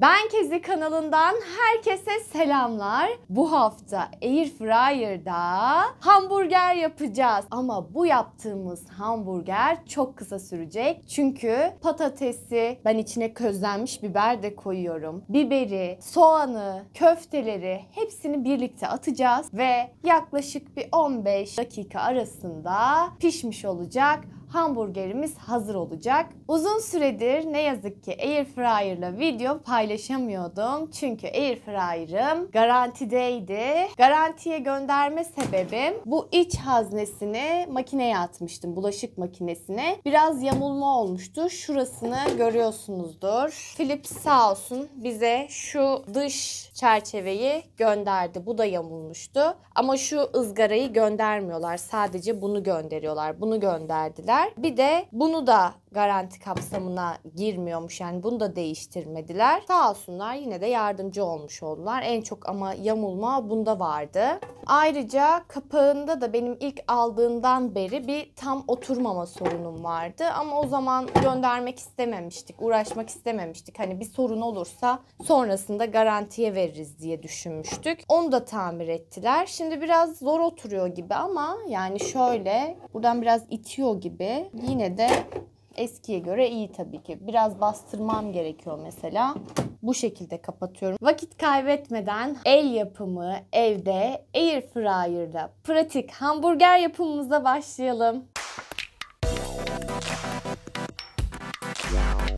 Ben Kezi kanalından herkese selamlar. Bu hafta Airfryer'da hamburger yapacağız. Ama bu yaptığımız hamburger çok kısa sürecek. Çünkü patatesi, ben içine közlenmiş biber de koyuyorum. Biberi, soğanı, köfteleri hepsini birlikte atacağız. Ve yaklaşık bir 15 dakika arasında pişmiş olacak hamburgerimiz hazır olacak. Uzun süredir ne yazık ki Airfryer'la video paylaşamıyordum. Çünkü Airfryer'ım garantideydi. Garantiye gönderme sebebim bu iç haznesini makineye atmıştım. Bulaşık makinesine. Biraz yamulma olmuştu. Şurasını görüyorsunuzdur. Philips sağ olsun bize şu dış çerçeveyi gönderdi. Bu da yamulmuştu. Ama şu ızgarayı göndermiyorlar. Sadece bunu gönderiyorlar. Bunu gönderdiler değiştirmediler. Bir de bunu da garanti kapsamına girmiyormuş yani bunu da değiştirmediler. Sağ olsunlar yine de yardımcı olmuş oldular. En çok ama yamulma bunda vardı. Ayrıca kapağında da benim ilk aldığından beri bir tam oturmama sorunum vardı. Ama o zaman göndermek istememiştik, uğraşmak istememiştik. Hani bir sorun olursa sonrasında garantiye veririz diye düşünmüştük. Onu da tamir ettiler. Şimdi biraz zor oturuyor gibi ama yani şöyle buradan biraz itiyor gibi Yine de eskiye göre iyi tabii ki. Biraz bastırmam gerekiyor mesela. Bu şekilde kapatıyorum. Vakit kaybetmeden el yapımı evde air fryer'da pratik hamburger yapımımıza başlayalım.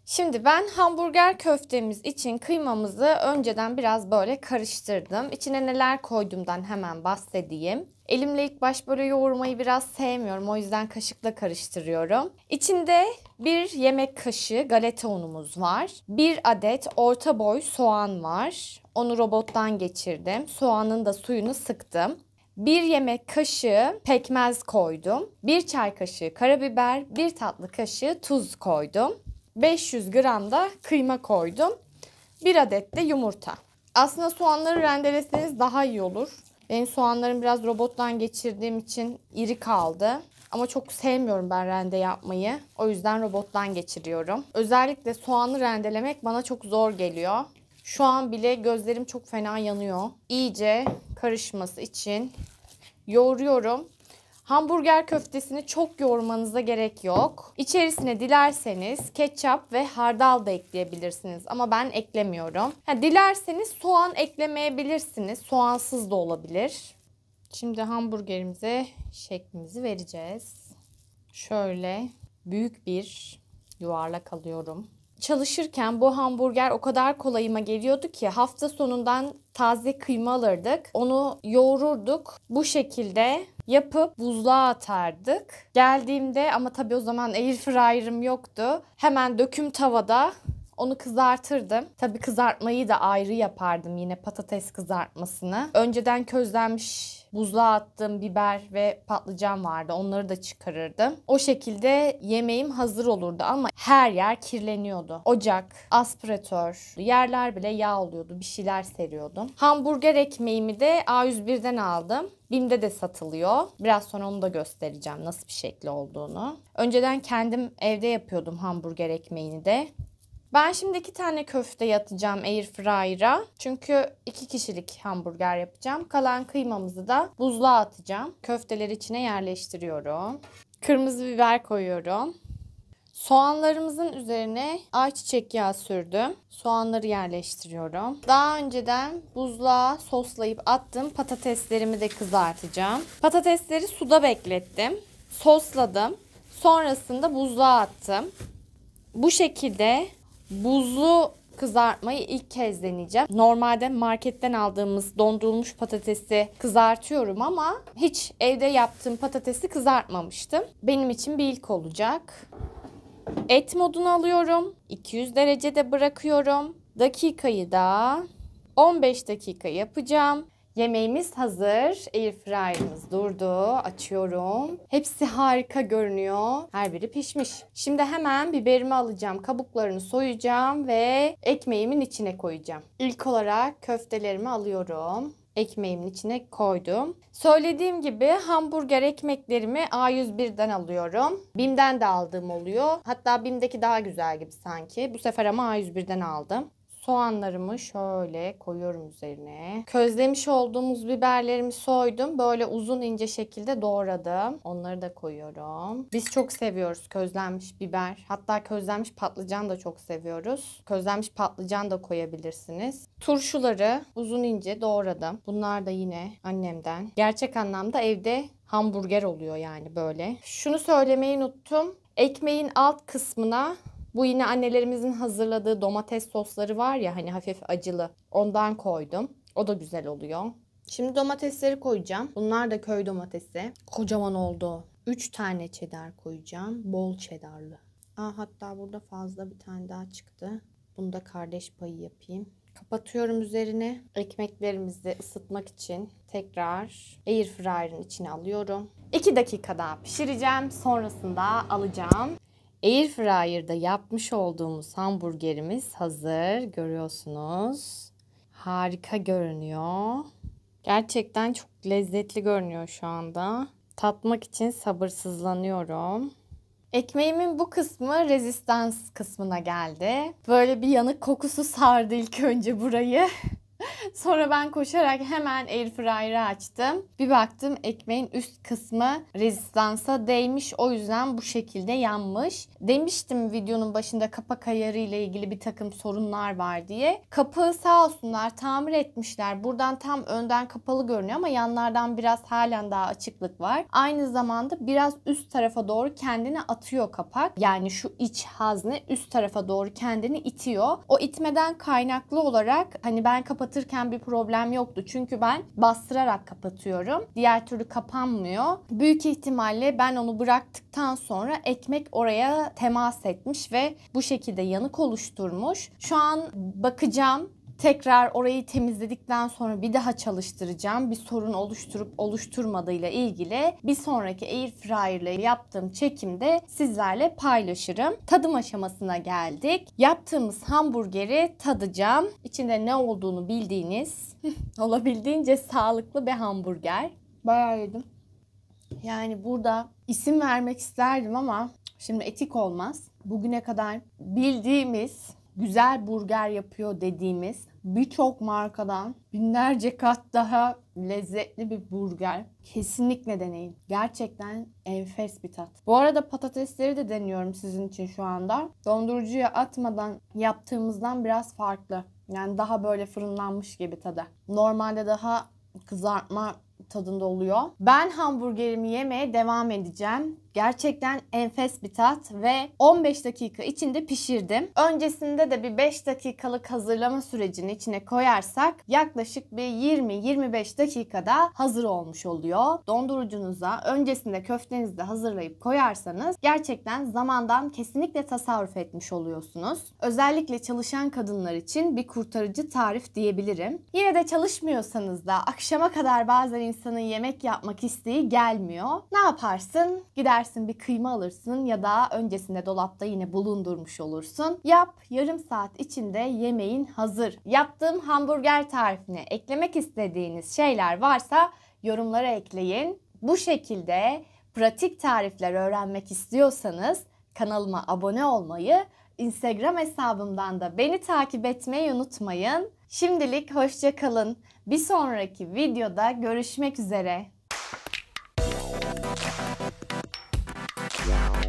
Şimdi ben hamburger köftemiz için kıymamızı önceden biraz böyle karıştırdım. İçine neler koyduğumdan hemen bahsedeyim. Elimle ilk baş böyle yoğurmayı biraz sevmiyorum. O yüzden kaşıkla karıştırıyorum. İçinde bir yemek kaşığı galeta unumuz var. Bir adet orta boy soğan var. Onu robottan geçirdim. Soğanın da suyunu sıktım. Bir yemek kaşığı pekmez koydum. bir çay kaşığı karabiber, bir tatlı kaşığı tuz koydum. 500 gram da kıyma koydum. bir adet de yumurta. Aslında soğanları rendeleseniz daha iyi olur. Benim soğanlarım biraz robottan geçirdiğim için iri kaldı. Ama çok sevmiyorum ben rende yapmayı. O yüzden robottan geçiriyorum. Özellikle soğanı rendelemek bana çok zor geliyor. Şu an bile gözlerim çok fena yanıyor. İyice karışması için yoğuruyorum. Hamburger köftesini çok yoğurmanıza gerek yok. İçerisine dilerseniz ketçap ve hardal da ekleyebilirsiniz ama ben eklemiyorum. Ha, dilerseniz soğan eklemeyebilirsiniz. Soğansız da olabilir. Şimdi hamburgerimize şeklimizi vereceğiz. Şöyle büyük bir yuvarlak alıyorum çalışırken bu hamburger o kadar kolayıma geliyordu ki hafta sonundan taze kıyma alırdık. Onu yoğururduk. Bu şekilde yapıp buzluğa atardık. Geldiğimde ama tabii o zaman airfryer'ım yoktu. Hemen döküm tavada onu kızartırdım. Tabii kızartmayı da ayrı yapardım yine patates kızartmasını. Önceden közlenmiş buzluğa attığım biber ve patlıcan vardı. Onları da çıkarırdım. O şekilde yemeğim hazır olurdu ama her yer kirleniyordu. Ocak, aspiratör, yerler bile yağ oluyordu. Bir şeyler seriyordum. Hamburger ekmeğimi de A101'den aldım. BİM'de de satılıyor. Biraz sonra onu da göstereceğim nasıl bir şekli olduğunu. Önceden kendim evde yapıyordum hamburger ekmeğini de. Ben şimdi iki tane köfte yatacağım airfryer'a. Çünkü iki kişilik hamburger yapacağım. Kalan kıymamızı da buzluğa atacağım. Köfteler içine yerleştiriyorum. Kırmızı biber koyuyorum. Soğanlarımızın üzerine ayçiçek yağı sürdüm. Soğanları yerleştiriyorum. Daha önceden buzluğa soslayıp attım. Patateslerimi de kızartacağım. Patatesleri suda beklettim. Sosladım. Sonrasında buzluğa attım. Bu şekilde Buzlu kızartmayı ilk kez deneyeceğim. Normalde marketten aldığımız dondurulmuş patatesi kızartıyorum ama hiç evde yaptığım patatesi kızartmamıştım. Benim için bir ilk olacak. Et modunu alıyorum. 200 derecede bırakıyorum. Dakikayı da 15 dakika yapacağım. Yemeğimiz hazır. Air Airfryer'ımız durdu. Açıyorum. Hepsi harika görünüyor. Her biri pişmiş. Şimdi hemen biberimi alacağım. Kabuklarını soyacağım ve ekmeğimin içine koyacağım. İlk olarak köftelerimi alıyorum ekmeğimin içine koydum. Söylediğim gibi hamburger ekmeklerimi A101'den alıyorum. Bim'den de aldığım oluyor. Hatta Bim'deki daha güzel gibi sanki. Bu sefer ama A101'den aldım. Soğanlarımı şöyle koyuyorum üzerine. Közlemiş olduğumuz biberlerimi soydum. Böyle uzun ince şekilde doğradım. Onları da koyuyorum. Biz çok seviyoruz közlenmiş biber. Hatta közlenmiş patlıcan da çok seviyoruz. Közlenmiş patlıcan da koyabilirsiniz. Turşuları uzun ince doğradım. Bunlar da yine annemden. Gerçek anlamda evde hamburger oluyor yani böyle. Şunu söylemeyi unuttum. Ekmeğin alt kısmına bu yine annelerimizin hazırladığı domates sosları var ya hani hafif acılı. Ondan koydum. O da güzel oluyor. Şimdi domatesleri koyacağım. Bunlar da köy domatesi. Kocaman oldu. 3 tane çedar koyacağım. Bol çedarlı. Aa, hatta burada fazla bir tane daha çıktı. Bunu da kardeş payı yapayım. Kapatıyorum üzerine. Ekmeklerimizi ısıtmak için tekrar air fryer'ın içine alıyorum. 2 dakika daha pişireceğim. Sonrasında alacağım. Airfryer'da yapmış olduğumuz hamburgerimiz hazır. Görüyorsunuz. Harika görünüyor. Gerçekten çok lezzetli görünüyor şu anda. Tatmak için sabırsızlanıyorum. Ekmeğimin bu kısmı rezistans kısmına geldi. Böyle bir yanık kokusu sardı ilk önce burayı. Sonra ben koşarak hemen Air airfryer'ı açtım. Bir baktım ekmeğin üst kısmı rezistansa değmiş. O yüzden bu şekilde yanmış. Demiştim videonun başında kapak ayarı ile ilgili bir takım sorunlar var diye. Kapağı sağ olsunlar tamir etmişler. Buradan tam önden kapalı görünüyor ama yanlardan biraz halen daha açıklık var. Aynı zamanda biraz üst tarafa doğru kendini atıyor kapak. Yani şu iç hazne üst tarafa doğru kendini itiyor. O itmeden kaynaklı olarak hani ben kapat kapatırken bir problem yoktu. Çünkü ben bastırarak kapatıyorum. Diğer türlü kapanmıyor. Büyük ihtimalle ben onu bıraktıktan sonra ekmek oraya temas etmiş ve bu şekilde yanık oluşturmuş. Şu an bakacağım Tekrar orayı temizledikten sonra bir daha çalıştıracağım. Bir sorun oluşturup oluşturmadığıyla ilgili bir sonraki airfryer ile yaptığım çekimde sizlerle paylaşırım. Tadım aşamasına geldik. Yaptığımız hamburgeri tadacağım. İçinde ne olduğunu bildiğiniz, olabildiğince sağlıklı bir hamburger. Bayağı yedim. Yani burada isim vermek isterdim ama şimdi etik olmaz. Bugüne kadar bildiğimiz güzel burger yapıyor dediğimiz birçok markadan binlerce kat daha lezzetli bir burger. Kesinlikle deneyin. Gerçekten enfes bir tat. Bu arada patatesleri de deniyorum sizin için şu anda. Dondurucuya atmadan yaptığımızdan biraz farklı. Yani daha böyle fırınlanmış gibi tadı. Normalde daha kızartma tadında oluyor. Ben hamburgerimi yemeye devam edeceğim. Gerçekten enfes bir tat ve 15 dakika içinde pişirdim. Öncesinde de bir 5 dakikalık hazırlama sürecini içine koyarsak yaklaşık bir 20-25 dakikada hazır olmuş oluyor. Dondurucunuza öncesinde köftenizi de hazırlayıp koyarsanız gerçekten zamandan kesinlikle tasarruf etmiş oluyorsunuz. Özellikle çalışan kadınlar için bir kurtarıcı tarif diyebilirim. Yine de çalışmıyorsanız da akşama kadar bazen insanın yemek yapmak isteği gelmiyor. Ne yaparsın? Gider gidersin bir kıyma alırsın ya da öncesinde dolapta yine bulundurmuş olursun. Yap yarım saat içinde yemeğin hazır. Yaptığım hamburger tarifine eklemek istediğiniz şeyler varsa yorumlara ekleyin. Bu şekilde pratik tarifler öğrenmek istiyorsanız kanalıma abone olmayı, Instagram hesabımdan da beni takip etmeyi unutmayın. Şimdilik hoşça kalın. Bir sonraki videoda görüşmek üzere.